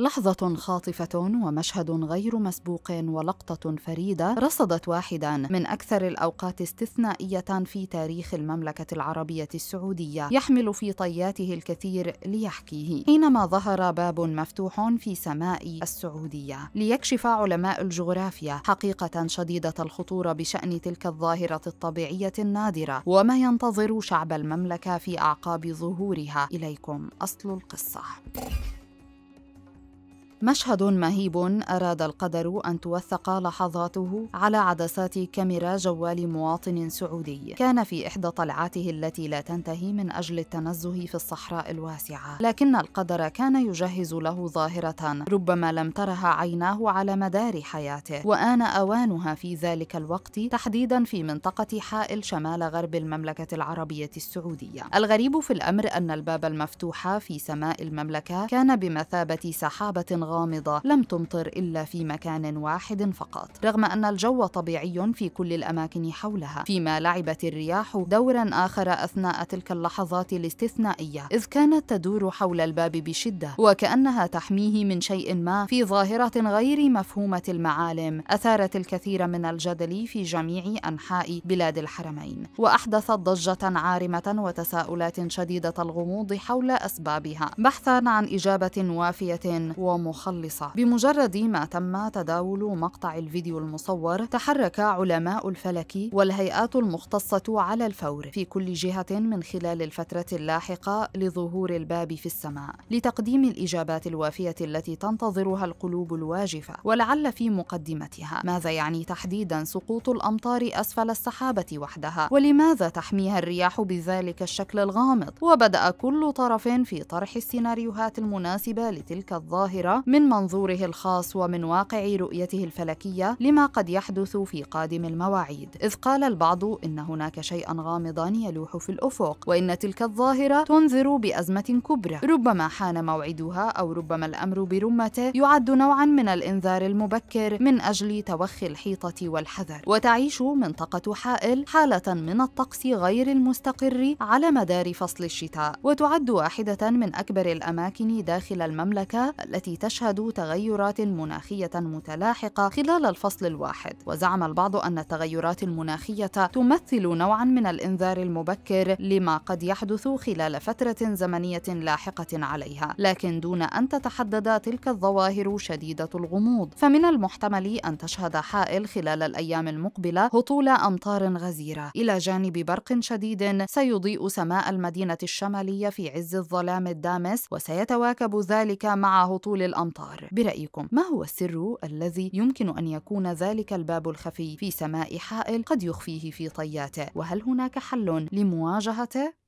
لحظة خاطفة ومشهد غير مسبوق ولقطة فريدة رصدت واحدا من أكثر الأوقات استثنائية في تاريخ المملكة العربية السعودية يحمل في طياته الكثير ليحكيه حينما ظهر باب مفتوح في سماء السعودية ليكشف علماء الجغرافيا حقيقة شديدة الخطورة بشأن تلك الظاهرة الطبيعية النادرة وما ينتظر شعب المملكة في أعقاب ظهورها إليكم أصل القصة مشهد مهيب أراد القدر أن توثق لحظاته على عدسات كاميرا جوال مواطن سعودي كان في إحدى طلعاته التي لا تنتهي من أجل التنزه في الصحراء الواسعة لكن القدر كان يجهز له ظاهرة ربما لم ترها عيناه على مدار حياته وآن أوانها في ذلك الوقت تحديدا في منطقة حائل شمال غرب المملكة العربية السعودية الغريب في الأمر أن الباب المفتوح في سماء المملكة كان بمثابة سحابة غامضة لم تمطر إلا في مكان واحد فقط رغم أن الجو طبيعي في كل الأماكن حولها فيما لعبت الرياح دورا آخر أثناء تلك اللحظات الاستثنائية إذ كانت تدور حول الباب بشدة وكأنها تحميه من شيء ما في ظاهرة غير مفهومة المعالم أثارت الكثير من الجدل في جميع أنحاء بلاد الحرمين وأحدثت ضجة عارمة وتساؤلات شديدة الغموض حول أسبابها بحثا عن إجابة وافية ومخ المخلصة بمجرد ما تم تداول مقطع الفيديو المصور تحرك علماء الفلك والهيئات المختصة على الفور في كل جهة من خلال الفترة اللاحقة لظهور الباب في السماء لتقديم الإجابات الوافية التي تنتظرها القلوب الواجفة ولعل في مقدمتها ماذا يعني تحديدا سقوط الأمطار أسفل السحابة وحدها ولماذا تحميها الرياح بذلك الشكل الغامض وبدأ كل طرف في طرح السيناريوهات المناسبة لتلك الظاهرة من منظوره الخاص ومن واقع رؤيته الفلكية لما قد يحدث في قادم المواعيد إذ قال البعض إن هناك شيئا غامضا يلوح في الأفق وإن تلك الظاهرة تنذر بأزمة كبرى ربما حان موعدها أو ربما الأمر برمته يعد نوعا من الإنذار المبكر من أجل توخي الحيطة والحذر وتعيش منطقة حائل حالة من الطقس غير المستقر على مدار فصل الشتاء وتعد واحدة من أكبر الأماكن داخل المملكة التي تشهد تشهد تغيرات مناخية متلاحقة خلال الفصل الواحد وزعم البعض أن التغيرات المناخية تمثل نوعا من الإنذار المبكر لما قد يحدث خلال فترة زمنية لاحقة عليها لكن دون أن تتحدد تلك الظواهر شديدة الغموض فمن المحتمل أن تشهد حائل خلال الأيام المقبلة هطول أمطار غزيرة إلى جانب برق شديد سيضيء سماء المدينة الشمالية في عز الظلام الدامس وسيتواكب ذلك مع هطول الأمطار الأمطار برأيكم ما هو السر الذي يمكن أن يكون ذلك الباب الخفي في سماء حائل قد يخفيه في طياته وهل هناك حل لمواجهته